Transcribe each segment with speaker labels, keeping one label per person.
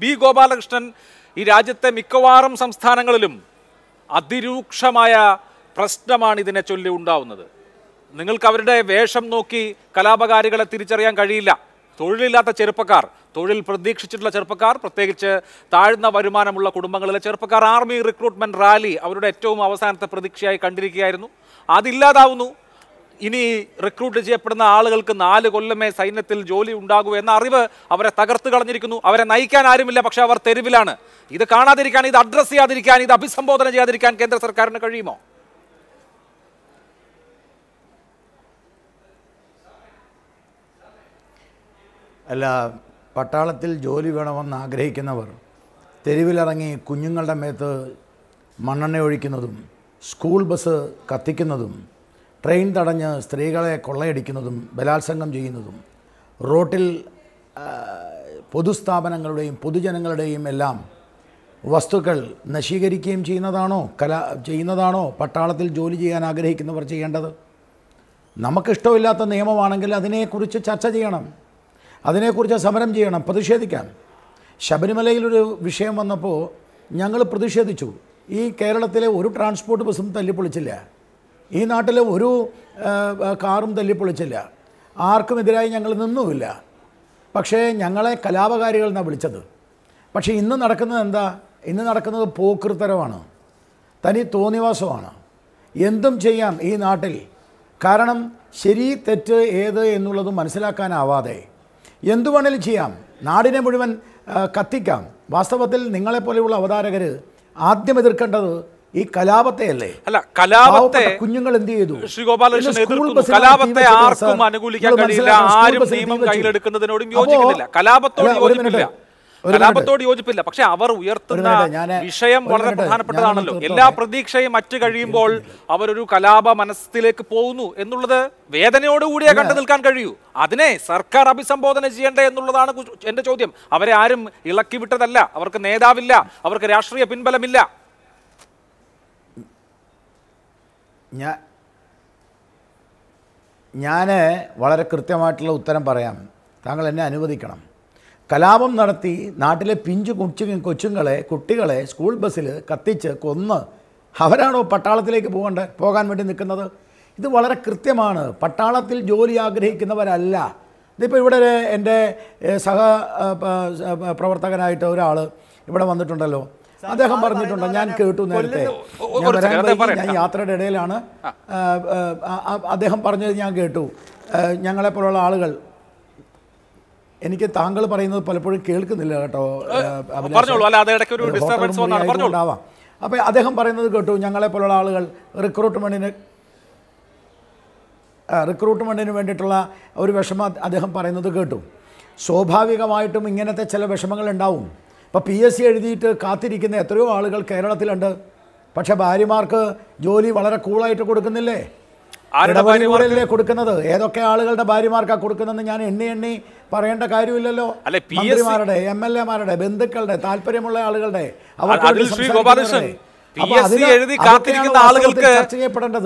Speaker 1: B Gopalakrishnan ഈ രാജ്യത്തെ മിക്കവാറും സംസ്ഥാനങ്ങളിലും അതിരൂക്ഷമായ പ്രശ്നമാണ് ഇതിനെ ചൊല്ലി ഉണ്ടാവുന്നത് നിങ്ങൾക്ക് അവരുടെ വേഷം നോക്കി കലാപകാരികളെ തിരിച്ചറിയാൻ കഴിയില്ല തൊഴിലില്ലാത്ത ചെറുപ്പക്കാർ തൊഴിൽ പ്രതീക്ഷിച്ചിട്ടുള്ള ചെറുപ്പക്കാർ പ്രത്യേകിച്ച് താഴ്ന്ന വരുമാനമുള്ള കുടുംബങ്ങളിലെ ചെറുപ്പക്കാർ ആർമി റിക്രൂട്ട്മെൻറ്റ് റാലി അവരുടെ ഏറ്റവും അവസാനത്തെ പ്രതീക്ഷയായി കണ്ടിരിക്കുകയായിരുന്നു അതില്ലാതാവുന്നു ഇനി റിക്രൂട്ട് ചെയ്യപ്പെടുന്ന ആളുകൾക്ക് നാല് കൊല്ലമേ സൈന്യത്തിൽ ജോലി ഉണ്ടാകൂ എന്ന അറിവ് അവരെ തകർത്ത് കളഞ്ഞിരിക്കുന്നു അവരെ നയിക്കാൻ ആരുമില്ല പക്ഷെ അവർ തെരുവിലാണ് ഇത് കാണാതിരിക്കാൻ ഇത് അഡ്രസ്സ് ചെയ്യാതിരിക്കാൻ ഇത് അഭിസംബോധന ചെയ്യാതിരിക്കാൻ കേന്ദ്ര സർക്കാരിന് കഴിയുമോ
Speaker 2: അല്ല പട്ടാളത്തിൽ ജോലി വേണമെന്ന് ആഗ്രഹിക്കുന്നവർ തെരുവിലിറങ്ങി കുഞ്ഞുങ്ങളുടെ മേത്ത് മണ്ണെണ്ണ ഒഴിക്കുന്നതും സ്കൂൾ ബസ് കത്തിക്കുന്നതും ട്രെയിൻ തടഞ്ഞ് സ്ത്രീകളെ കൊള്ളയടിക്കുന്നതും ബലാത്സംഗം ചെയ്യുന്നതും റോട്ടിൽ പൊതുസ്ഥാപനങ്ങളുടെയും പൊതുജനങ്ങളുടെയും എല്ലാം വസ്തുക്കൾ നശീകരിക്കുകയും ചെയ്യുന്നതാണോ കല ചെയ്യുന്നതാണോ പട്ടാളത്തിൽ ജോലി ചെയ്യാൻ ആഗ്രഹിക്കുന്നവർ ചെയ്യേണ്ടത് നമുക്കിഷ്ടമില്ലാത്ത നിയമമാണെങ്കിൽ അതിനെക്കുറിച്ച് ചർച്ച ചെയ്യണം അതിനെക്കുറിച്ച് സമരം ചെയ്യണം പ്രതിഷേധിക്കാം ശബരിമലയിലൊരു വിഷയം വന്നപ്പോൾ ഞങ്ങൾ പ്രതിഷേധിച്ചു ഈ കേരളത്തിലെ ഒരു ട്രാൻസ്പോർട്ട് ബസ്സും തല്ലിപ്പൊളിച്ചില്ല ഈ നാട്ടിൽ ഒരു കാറും തല്ലിപ്പൊളിച്ചില്ല ആർക്കുമെതിരായി ഞങ്ങൾ നിന്നുമില്ല പക്ഷേ ഞങ്ങളെ കലാപകാരികൾ എന്നാണ് വിളിച്ചത് പക്ഷേ ഇന്ന് നടക്കുന്നത് എന്താ ഇന്ന് നടക്കുന്നത് പോക്കൃത്തരമാണ് തനി തോന്നിവാസമാണ് എന്തും ചെയ്യാം ഈ നാട്ടിൽ കാരണം ശരി തെറ്റ് ഏത് എന്നുള്ളത് മനസ്സിലാക്കാനാവാതെ എന്തു വേണേലും ചെയ്യാം നാടിനെ മുഴുവൻ കത്തിക്കാം വാസ്തവത്തിൽ നിങ്ങളെപ്പോലെയുള്ള അവതാരകർ ആദ്യം എതിർക്കേണ്ടത് ഈ കലാപത്തെ അല്ലേ
Speaker 1: അല്ല കലാപത്തെ കുഞ്ഞുങ്ങൾ എന്ത് ചെയ്തു ശ്രീഗോപാലകൃഷ്ണൻ എതിർക്കുന്നു കലാപത്തെ ആർക്കും അനുകൂലിക്കാൻ കഴിയില്ല ആരും നിയമം കയ്യിലെടുക്കുന്നതിനോടും യോജിക്കുന്നില്ല കലാപത്തോട് യോജിക്കുന്നില്ല കലാപത്തോട് യോജിപ്പില്ല പക്ഷെ അവർ ഉയർത്തുന്ന വിഷയം വളരെ പ്രധാനപ്പെട്ടതാണല്ലോ എല്ലാ പ്രതീക്ഷയും മറ്റു കഴിയുമ്പോൾ അവരൊരു കലാപ മനസ്സിലേക്ക് പോകുന്നു എന്നുള്ളത് വേദനയോടുകൂടിയേ കണ്ടു നിൽക്കാൻ കഴിയൂ അതിനെ സർക്കാർ അഭിസംബോധന ചെയ്യേണ്ടത് എന്നുള്ളതാണ് എന്റെ ചോദ്യം അവരെ ആരും ഇളക്കി വിട്ടതല്ല അവർക്ക് നേതാവില്ല അവർക്ക് രാഷ്ട്രീയ പിൻബലമില്ല
Speaker 2: ഞാൻ ഞാൻ വളരെ കൃത്യമായിട്ടുള്ള ഉത്തരം പറയാം താങ്കൾ എന്നെ അനുവദിക്കണം കലാപം നടത്തി നാട്ടിലെ പിഞ്ചു കുച്ചു കൊച്ചുങ്ങളെ കുട്ടികളെ സ്കൂൾ ബസ്സിൽ കത്തിച്ച് കൊന്ന് അവരാണോ പട്ടാളത്തിലേക്ക് പോകേണ്ട പോകാൻ വേണ്ടി നിൽക്കുന്നത് ഇത് വളരെ കൃത്യമാണ് പട്ടാളത്തിൽ ജോലി ആഗ്രഹിക്കുന്നവരല്ല ഇതിപ്പോൾ ഇവിടെ എൻ്റെ സഹ പ്രവർത്തകനായിട്ട് ഒരാൾ ഇവിടെ വന്നിട്ടുണ്ടല്ലോ അദ്ദേഹം പറഞ്ഞിട്ടുണ്ട് ഞാൻ കേട്ടു നേരത്തെ ഞാൻ ഞാൻ യാത്രയുടെ ഇടയിലാണ് അദ്ദേഹം പറഞ്ഞത് ഞാൻ കേട്ടു ഞങ്ങളെപ്പോലുള്ള ആളുകൾ എനിക്ക് താങ്കൾ പറയുന്നത് പലപ്പോഴും കേൾക്കുന്നില്ല കേട്ടോ ഉണ്ടാവാം അപ്പോൾ അദ്ദേഹം പറയുന്നത് കേട്ടു പോലുള്ള ആളുകൾ റിക്രൂട്ട്മെൻറ്റിന് റിക്രൂട്ട്മെൻറ്റിന് വേണ്ടിയിട്ടുള്ള ഒരു വിഷമം അദ്ദേഹം പറയുന്നത് കേട്ടു സ്വാഭാവികമായിട്ടും ഇങ്ങനത്തെ ചില വിഷമങ്ങൾ ഉണ്ടാവും ഇപ്പോൾ പി എസ് സി എഴുതിയിട്ട് കാത്തിരിക്കുന്ന എത്രയോ ആളുകൾ കേരളത്തിലുണ്ട് പക്ഷെ ഭാര്യമാർക്ക് ജോലി വളരെ കൂളായിട്ട് കൊടുക്കുന്നില്ലേ ഇടപാടുകളിലേ കൊടുക്കുന്നത് ഏതൊക്കെ ആളുകളുടെ ഭാര്യമാർക്കാണ് കൊടുക്കുന്നതെന്ന് ഞാൻ എണ്ണി എണ്ണി പറയേണ്ട കാര്യമില്ലല്ലോ മന്ത്രിമാരുടെ എം എൽ എമാരുടെ ബന്ധുക്കളുടെ താല്പര്യമുള്ള ആളുകളുടെ അവർക്ക് എഴുതി കാത്തിരിക്കുന്ന ആളുകൾക്ക്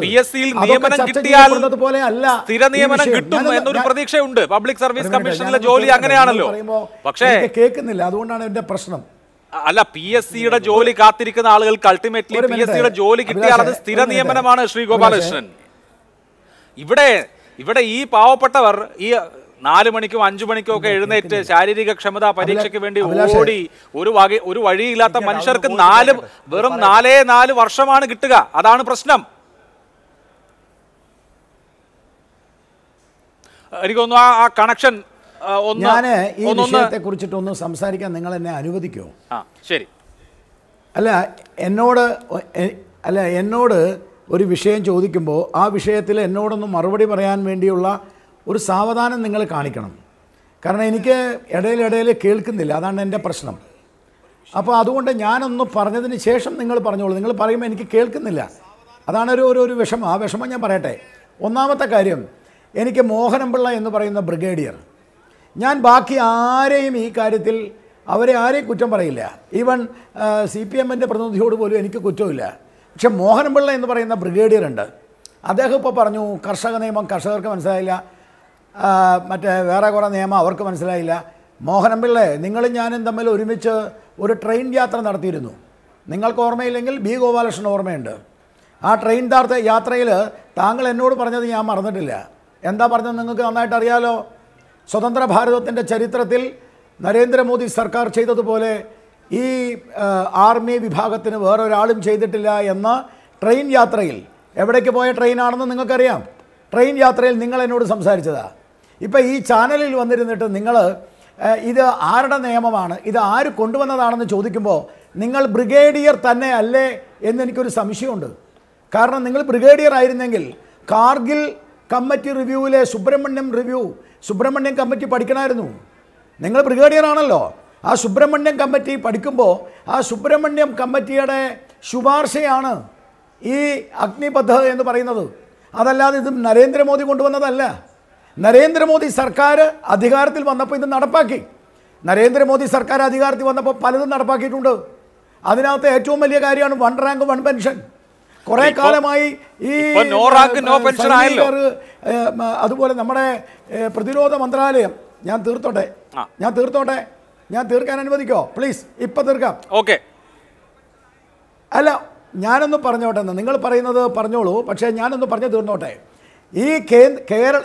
Speaker 1: പി എസ് സിയിൽ നിയമനം കിട്ടിയാൽ
Speaker 2: സ്ഥിര നിയമനം കിട്ടും
Speaker 1: എന്നൊരു പ്രതീക്ഷയുണ്ട് പബ്ലിക് സർവീസ് കമ്മീഷനിലെ ജോലി അങ്ങനെയാണല്ലോ പക്ഷേ
Speaker 2: കേൾക്കുന്നില്ല അതുകൊണ്ടാണ് എന്റെ പ്രശ്നം
Speaker 1: അല്ല പി എസ് സിയുടെ ജോലി കാത്തിരിക്കുന്ന ആളുകൾക്ക് അൾട്ടിമേറ്റ്ലി പി എസ് സിയുടെ ജോലി കിട്ടിയാൽ അത് സ്ഥിര നിയമനമാണ് ശ്രീ ഗോപാലകൃഷ്ണൻ ഇവിടെ ഇവിടെ ഈ പാവപ്പെട്ടവർ ഈ നാല് മണിക്കും അഞ്ചു മണിക്കും ഒക്കെ എഴുന്നേറ്റ് ശാരീരിക ക്ഷമത പരീക്ഷയ്ക്ക് വേണ്ടി ഓടി ഒരു വക ഒരു വഴിയില്ലാത്ത മനുഷ്യർക്ക് നാല് വെറും നാലേ നാല് വർഷമാണ് കിട്ടുക അതാണ് പ്രശ്നം എനിക്കൊന്നും ആ കണക്ഷൻ ഞാന് ഈ വിഷയത്തെ
Speaker 2: കുറിച്ചിട്ടൊന്ന് സംസാരിക്കാൻ നിങ്ങൾ എന്നെ അനുവദിക്കോ ശരി അല്ല എന്നോട് അല്ല എന്നോട് ഒരു വിഷയം ചോദിക്കുമ്പോൾ ആ വിഷയത്തിൽ എന്നോടൊന്ന് മറുപടി പറയാൻ വേണ്ടിയുള്ള ഒരു സാവധാനം നിങ്ങൾ കാണിക്കണം കാരണം എനിക്ക് ഇടയിലിടയിൽ കേൾക്കുന്നില്ല അതാണ് എൻ്റെ പ്രശ്നം അപ്പോൾ അതുകൊണ്ട് ഞാനൊന്ന് പറഞ്ഞതിന് ശേഷം നിങ്ങൾ പറഞ്ഞോളൂ നിങ്ങൾ പറയുമ്പോൾ എനിക്ക് കേൾക്കുന്നില്ല അതാണൊരു ഒരു ഒരു വിഷമം ആ വിഷമം ഞാൻ പറയട്ടെ ഒന്നാമത്തെ കാര്യം എനിക്ക് മോഹനപിള്ള എന്ന് പറയുന്ന ബ്രിഗേഡിയർ ഞാൻ ബാക്കി ആരെയും ഈ കാര്യത്തിൽ അവരെ ആരെയും കുറ്റം പറയില്ല ഈവൻ സി പി എമ്മിൻ്റെ പ്രതിനിധിയോട് പോലും എനിക്ക് കുറ്റമില്ല പക്ഷെ മോഹനപിള്ള എന്ന് പറയുന്ന ബ്രിഗേഡിയർ ഉണ്ട് അദ്ദേഹം ഇപ്പോൾ പറഞ്ഞു കർഷക നിയമം കർഷകർക്ക് മനസ്സിലായില്ല മറ്റേ വേറെ കുറേ നിയമം അവർക്ക് മനസ്സിലായില്ല മോഹനം പിള്ളേ നിങ്ങളും ഞാനും തമ്മിൽ ഒരുമിച്ച് ഒരു ട്രെയിൻ യാത്ര നടത്തിയിരുന്നു നിങ്ങൾക്ക് ഓർമ്മയില്ലെങ്കിൽ ബി ഗോപാലകൃഷ്ണൻ ഓർമ്മയുണ്ട് ആ ട്രെയിൻ താർത്ത യാത്രയിൽ താങ്കൾ എന്നോട് പറഞ്ഞത് ഞാൻ മറന്നിട്ടില്ല എന്താ പറഞ്ഞത് നിങ്ങൾക്ക് നന്നായിട്ട് അറിയാലോ സ്വതന്ത്ര ഭാരതത്തിൻ്റെ ചരിത്രത്തിൽ നരേന്ദ്രമോദി സർക്കാർ ചെയ്തതുപോലെ ഈ ആർമി വിഭാഗത്തിന് വേറൊരാളും ചെയ്തിട്ടില്ല എന്ന ട്രെയിൻ യാത്രയിൽ എവിടേക്ക് പോയ ട്രെയിനാണെന്ന് നിങ്ങൾക്കറിയാം ട്രെയിൻ യാത്രയിൽ നിങ്ങൾ എന്നോട് സംസാരിച്ചതാണ് ഇപ്പോൾ ഈ ചാനലിൽ വന്നിരുന്നിട്ട് നിങ്ങൾ ഇത് ആരുടെ നിയമമാണ് ഇത് ആര് കൊണ്ടുവന്നതാണെന്ന് ചോദിക്കുമ്പോൾ നിങ്ങൾ ബ്രിഗേഡിയർ തന്നെ അല്ലേ എന്നെനിക്കൊരു സംശയമുണ്ട് കാരണം നിങ്ങൾ ബ്രിഗേഡിയർ ആയിരുന്നെങ്കിൽ കാർഗിൽ കമ്മിറ്റി റിവ്യൂവിലെ സുബ്രഹ്മണ്യം റിവ്യൂ സുബ്രഹ്മണ്യം കമ്മിറ്റി പഠിക്കണമായിരുന്നു നിങ്ങൾ ബ്രിഗേഡിയർ ആണല്ലോ ആ സുബ്രഹ്മണ്യം കമ്മിറ്റി പഠിക്കുമ്പോൾ ആ സുബ്രഹ്മണ്യം കമ്മിറ്റിയുടെ ശുപാർശയാണ് ഈ അഗ്നിപഥ എന്ന് പറയുന്നത് അതല്ലാതെ ഇത് നരേന്ദ്രമോദി കൊണ്ടുവന്നതല്ല നരേന്ദ്രമോദി സർക്കാർ അധികാരത്തിൽ വന്നപ്പോൾ ഇത് നടപ്പാക്കി നരേന്ദ്രമോദി സർക്കാർ അധികാരത്തിൽ വന്നപ്പോൾ പലതും നടപ്പാക്കിയിട്ടുണ്ട് അതിനകത്ത് ഏറ്റവും വലിയ കാര്യമാണ് വൺ റാങ്ക് വൺ പെൻഷൻ കുറെ കാലമായി ഈ അതുപോലെ നമ്മുടെ പ്രതിരോധ മന്ത്രാലയം ഞാൻ തീർത്തോട്ടെ ഞാൻ തീർത്തോട്ടെ ഞാൻ തീർക്കാൻ അനുവദിക്കോ പ്ലീസ് ഇപ്പൊ തീർക്കാം ഓക്കെ അല്ല ഞാനൊന്ന് പറഞ്ഞോട്ടെ നിങ്ങൾ പറയുന്നത് പറഞ്ഞോളൂ പക്ഷേ ഞാനൊന്ന് പറഞ്ഞു തീർന്നോട്ടെ ഈ കേരള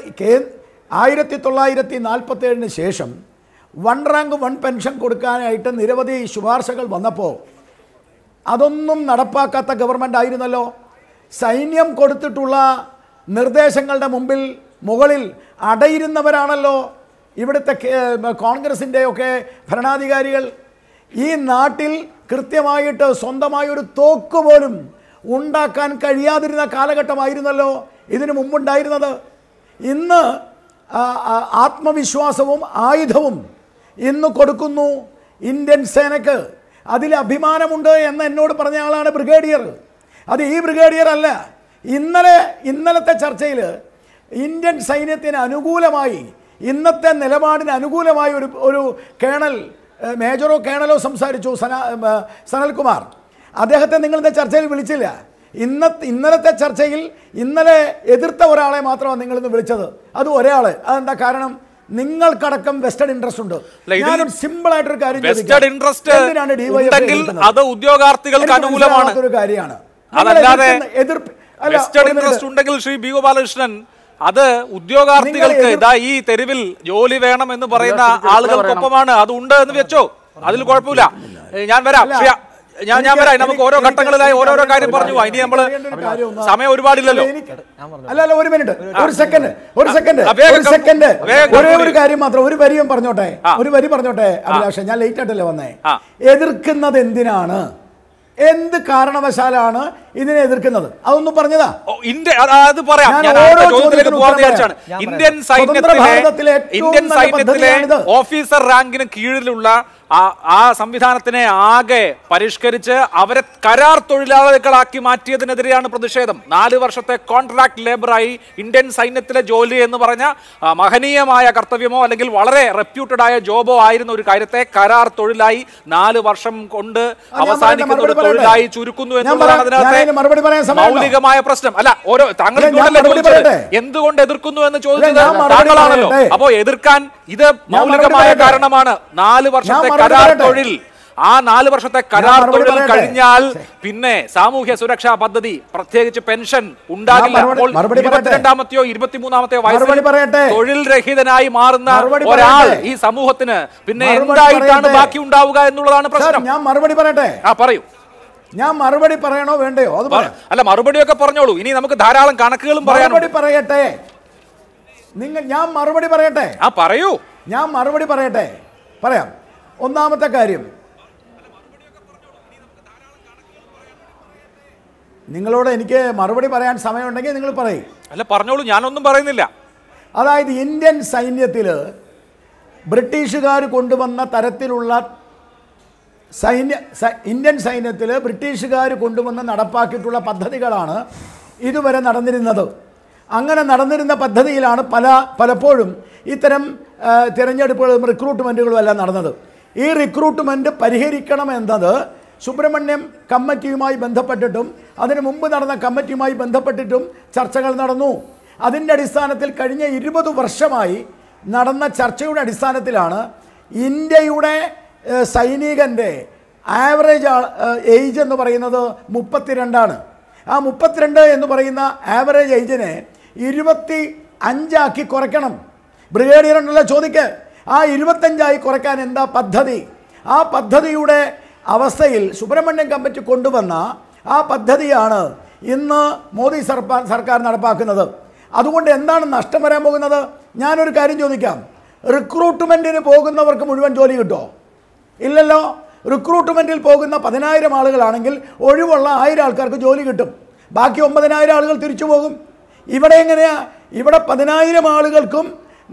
Speaker 2: ആയിരത്തി തൊള്ളായിരത്തി നാൽപ്പത്തി ഏഴിന് ശേഷം വൺ റാങ്ക് വൺ പെൻഷൻ കൊടുക്കാനായിട്ട് നിരവധി ശുപാർശകൾ വന്നപ്പോൾ അതൊന്നും നടപ്പാക്കാത്ത ഗവൺമെൻറ് ആയിരുന്നല്ലോ സൈന്യം കൊടുത്തിട്ടുള്ള നിർദ്ദേശങ്ങളുടെ മുമ്പിൽ മുകളിൽ അടയിരുന്നവരാണല്ലോ ഇവിടുത്തെ കോൺഗ്രസിൻ്റെയൊക്കെ ഭരണാധികാരികൾ ഈ നാട്ടിൽ കൃത്യമായിട്ട് സ്വന്തമായൊരു തോക്ക് പോലും ഉണ്ടാക്കാൻ കഴിയാതിരുന്ന കാലഘട്ടമായിരുന്നല്ലോ ഇതിനു മുമ്പുണ്ടായിരുന്നത് ഇന്ന് ആത്മവിശ്വാസവും ആയുധവും ഇന്ന് കൊടുക്കുന്നു ഇന്ത്യൻ സേനയ്ക്ക് അതിൽ അഭിമാനമുണ്ട് എന്ന് എന്നോട് പറഞ്ഞ ആളാണ് ബ്രിഗേഡിയർ അത് ഈ ബ്രിഗേഡിയർ അല്ല ഇന്നലെ ഇന്നലത്തെ ചർച്ചയിൽ ഇന്ത്യൻ സൈന്യത്തിന് അനുകൂലമായി ഇന്നത്തെ നിലപാടിന് അനുകൂലമായി ഒരു ഒരു കേണൽ മേജറോ കേണലോ സംസാരിച്ചു സന സനൽകുമാർ അദ്ദേഹത്തെ നിങ്ങളിന്ന് ചർച്ചയിൽ വിളിച്ചില്ല ഇന്ന ഇന്നലത്തെ ചർച്ചയിൽ ഇന്നലെ എതിർത്ത ഒരാളെ മാത്രമാണ് നിങ്ങൾ വിളിച്ചത് അത് ഒരാളെ അതെന്താ കാരണം നിങ്ങൾക്കടക്കം വെസ്റ്റഡ് ഇൻട്രസ്റ്റ് ഉണ്ട് ഞാനൊരു സിമ്പിൾ ആയിട്ടൊരു കാര്യം വെസ്റ്റഡ് ഇൻട്രസ്റ്റ് ഉണ്ടെങ്കിൽ
Speaker 1: അത് ഉദ്യോഗാർത്ഥികൾക്ക് അനുകൂലമാണ് ഒരു കാര്യമാണ് അതല്ലാതെ എതിർപ്പ് വെസ്റ്റഡ് ഇൻട്രസ്റ്റ് ഉണ്ടെങ്കിൽ ശ്രീ ബി ഗോപാലകൃഷ്ണൻ അത് ഉദ്യോഗാർത്ഥികൾക്ക് ഇതാ ഈ തെരുവിൽ ജോലി വേണം എന്ന് പറയുന്ന ആളുകൾക്കൊപ്പമാണ് അത് ഉണ്ട് എന്ന് വെച്ചോ അതിൽ കുഴപ്പമില്ല ഞാൻ വരാം ഞാൻ ഞാൻ പറയാം നമുക്ക് ഓരോ ഘട്ടങ്ങളിലായി ഓരോരോ കാര്യം പറഞ്ഞു പോവാം ഇനി നമ്മള് സമയം ഒരുപാടില്ലല്ലോ
Speaker 2: അല്ല അല്ല ഒരു മിനിറ്റ് ഒരു സെക്കൻഡ് ഒരു സെക്കൻഡ് ഒരു സെക്കൻഡ് ഒരേ ഒരു കാര്യം മാത്രം ഒരു വരിയും പറഞ്ഞോട്ടെ ഒരു വരി പറഞ്ഞോട്ടെ അഭിലാഷ ഞാൻ ലേറ്റ് ആയിട്ടല്ലേ വന്നേ എതിർക്കുന്നത് എന്തിനാണ് എന്ത് കാരണവശാലാണ് ഇതിനെ എതിർക്കുന്നത് അതൊന്നും പറഞ്ഞതാ
Speaker 1: അത് പറയാം ഇന്ത്യൻ സൈന്യത്തിലെ ഇന്ത്യൻ സൈന്യത്തിലെ ഓഫീസർ റാങ്കിന് കീഴിലുള്ള ആ ആ സംവിധാനത്തിനെ ആകെ പരിഷ്കരിച്ച് അവരെ കരാർ തൊഴിലാളികളാക്കി മാറ്റിയതിനെതിരെയാണ് പ്രതിഷേധം നാല് വർഷത്തെ കോൺട്രാക്ട് ലേബറായി ഇന്ത്യൻ സൈന്യത്തിലെ ജോലി എന്ന് പറഞ്ഞ മഹനീയമായ കർത്തവ്യമോ അല്ലെങ്കിൽ വളരെ റെപ്യൂട്ടഡ് ആയ ജോബോ ആയിരുന്ന ഒരു കാര്യത്തെ കരാർ തൊഴിലായി നാല് വർഷം കൊണ്ട് അവസാനിക്കുന്ന ഒരു തൊഴിലായി ചുരുക്കുന്നു എന്നുള്ളതാണ് അതിനകത്തെ മൗലികമായ പ്രശ്നം അല്ല ഓരോ താങ്കൾ എന്തുകൊണ്ട് എതിർക്കുന്നു എന്ന് ചോദിച്ചത് താങ്കളാണല്ലോ അപ്പോ എതിർക്കാൻ ഇത് മൗലികമായ കാരണമാണ് നാല് വർഷത്തെ കരാർ തൊഴിൽ ആ നാല് വർഷത്തെ കരാർ തൊഴിൽ കഴിഞ്ഞാൽ പിന്നെ സാമൂഹ്യ സുരക്ഷാ പദ്ധതി പ്രത്യേകിച്ച് പെൻഷൻ ഉണ്ടാകില്ല അപ്പോൾ ഇരുപത്തിരണ്ടാമത്തെയോ ഇരുപത്തിമൂന്നാമത്തെയോ വയസ്സിൽ തൊഴിൽ രഹിതനായി മാറുന്ന ഒരാൾ ഈ സമൂഹത്തിന് പിന്നെ എന്തായിട്ടാണ് ബാക്കി ഉണ്ടാവുക എന്നുള്ളതാണ്
Speaker 2: പ്രശ്നം ഞാൻ മറുപടി പറയട്ടെ ആ പറയൂ ഞാൻ മറുപടി പറയണോ വേണ്ടയോ അല്ല മറുപടി ഒക്കെ
Speaker 1: പറഞ്ഞോളൂ ഇനി നമുക്ക് ധാരാളം കണക്കുകളും
Speaker 2: മറുപടി പറയട്ടെ നിങ്ങൾ ഞാൻ മറുപടി പറയട്ടെ ആ പറയൂ ഞാൻ മറുപടി പറയട്ടെ പറയാം ഒന്നാമത്തെ കാര്യം നിങ്ങളോട് എനിക്ക് മറുപടി പറയാൻ സമയമുണ്ടെങ്കിൽ നിങ്ങൾ പറയും
Speaker 1: അല്ല പറഞ്ഞോളൂ ഞാനൊന്നും പറയുന്നില്ല
Speaker 2: അതായത് ഇന്ത്യൻ സൈന്യത്തിൽ ബ്രിട്ടീഷുകാർ കൊണ്ടുവന്ന തരത്തിലുള്ള സൈന്യ ഇന്ത്യൻ സൈന്യത്തിൽ ബ്രിട്ടീഷുകാർ കൊണ്ടുവന്ന് നടപ്പാക്കിയിട്ടുള്ള പദ്ധതികളാണ് ഇതുവരെ നടന്നിരുന്നത് അങ്ങനെ നടന്നിരുന്ന പദ്ധതിയിലാണ് പല പലപ്പോഴും ഇത്തരം തിരഞ്ഞെടുപ്പുകളും റിക്രൂട്ട്മെൻറ്റുകളും എല്ലാം നടന്നത് ഈ റിക്രൂട്ട്മെൻറ്റ് പരിഹരിക്കണം എന്നത് സുബ്രഹ്മണ്യം കമ്മിറ്റിയുമായി ബന്ധപ്പെട്ടിട്ടും അതിനു മുമ്പ് നടന്ന കമ്മിറ്റിയുമായി ബന്ധപ്പെട്ടിട്ടും ചർച്ചകൾ നടന്നു അതിൻ്റെ അടിസ്ഥാനത്തിൽ കഴിഞ്ഞ ഇരുപത് വർഷമായി നടന്ന ചർച്ചയുടെ അടിസ്ഥാനത്തിലാണ് ഇന്ത്യയുടെ സൈനികൻ്റെ ആവറേജ് ഏജ് എന്ന് പറയുന്നത് മുപ്പത്തിരണ്ടാണ് ആ മുപ്പത്തിരണ്ട് എന്ന് പറയുന്ന ആവറേജ് ഏജിനെ ഇരുപത്തി അഞ്ചാക്കി കുറയ്ക്കണം ബ്രിഗേഡിയർ ഉണ്ടല്ലോ ചോദിക്കുക ആ ഇരുപത്തഞ്ചായി കുറയ്ക്കാൻ എന്താ പദ്ധതി ആ പദ്ധതിയുടെ അവസ്ഥയിൽ സുബ്രഹ്മണ്യം കമ്മിറ്റി കൊണ്ടുവന്ന ആ പദ്ധതിയാണ് ഇന്ന് മോദി സർപ്പാ സർക്കാർ നടപ്പാക്കുന്നത് അതുകൊണ്ട് എന്താണ് നഷ്ടം വരാൻ പോകുന്നത് ഞാനൊരു കാര്യം ചോദിക്കാം റിക്രൂട്ട്മെൻറ്റിന് പോകുന്നവർക്ക് മുഴുവൻ ജോലി കിട്ടുമോ ഇല്ലല്ലോ റിക്രൂട്ട്മെൻറ്റിൽ പോകുന്ന പതിനായിരം ആളുകളാണെങ്കിൽ ഒഴിവുള്ള ആയിരം ആൾക്കാർക്ക് ജോലി കിട്ടും ബാക്കി ഒമ്പതിനായിരം ആളുകൾ തിരിച്ചു പോകും ഇവിടെ എങ്ങനെയാണ് ഇവിടെ പതിനായിരം ആളുകൾക്കും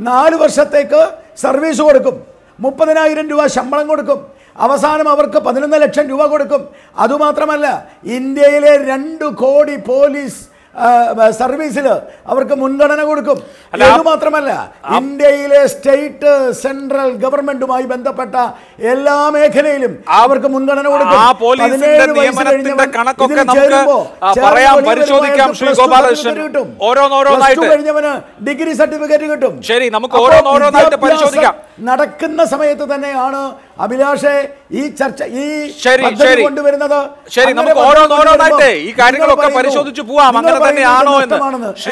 Speaker 2: നാല് വർഷത്തേക്ക് സർവീസ് കൊടുക്കും മുപ്പതിനായിരം രൂപ ശമ്പളം കൊടുക്കും അവസാനം അവർക്ക് പതിനൊന്ന് ലക്ഷം രൂപ കൊടുക്കും അതുമാത്രമല്ല ഇന്ത്യയിലെ രണ്ട് കോടി പോലീസ് സർവീസിൽ അവർക്ക് മുൻഗണന കൊടുക്കും അത് മാത്രമല്ല ഇന്ത്യയിലെ സ്റ്റേറ്റ് സെൻട്രൽ ഗവൺമെന്റുമായി ബന്ധപ്പെട്ട എല്ലാ മേഖലയിലും അവർക്ക് മുൻഗണന കൊടുക്കും ആ പോലീസിന്റെ കണക്കൊക്കെ നമുക്ക് പറയാം പരിശോധിക്കാം ശ്രീ ഗോപാലകൃഷ്ണൻ ഓരോന്നോരോന്നായിട്ട് കഴിഞ്ഞവന് ഡിഗ്രി സർട്ടിഫിക്കറ്റ് കിട്ടും ശരി നമുക്ക് ഓരോന്നോരോന്നായിട്ട് പരിശോധിക്കാം നടക്കുന്ന സമയത്ത് തന്നെയാണ് അഭിലാഷെ ഈ ചർച്ച ഈ കൊണ്ടുവരുന്നത് ശരി നമുക്ക് ഓരോന്നോരോന്നായിട്ട് ഈ കാര്യങ്ങളൊക്കെ പരിശോധിച്ചു പോവാം അങ്ങനെ തന്നെയാണോ എന്ന്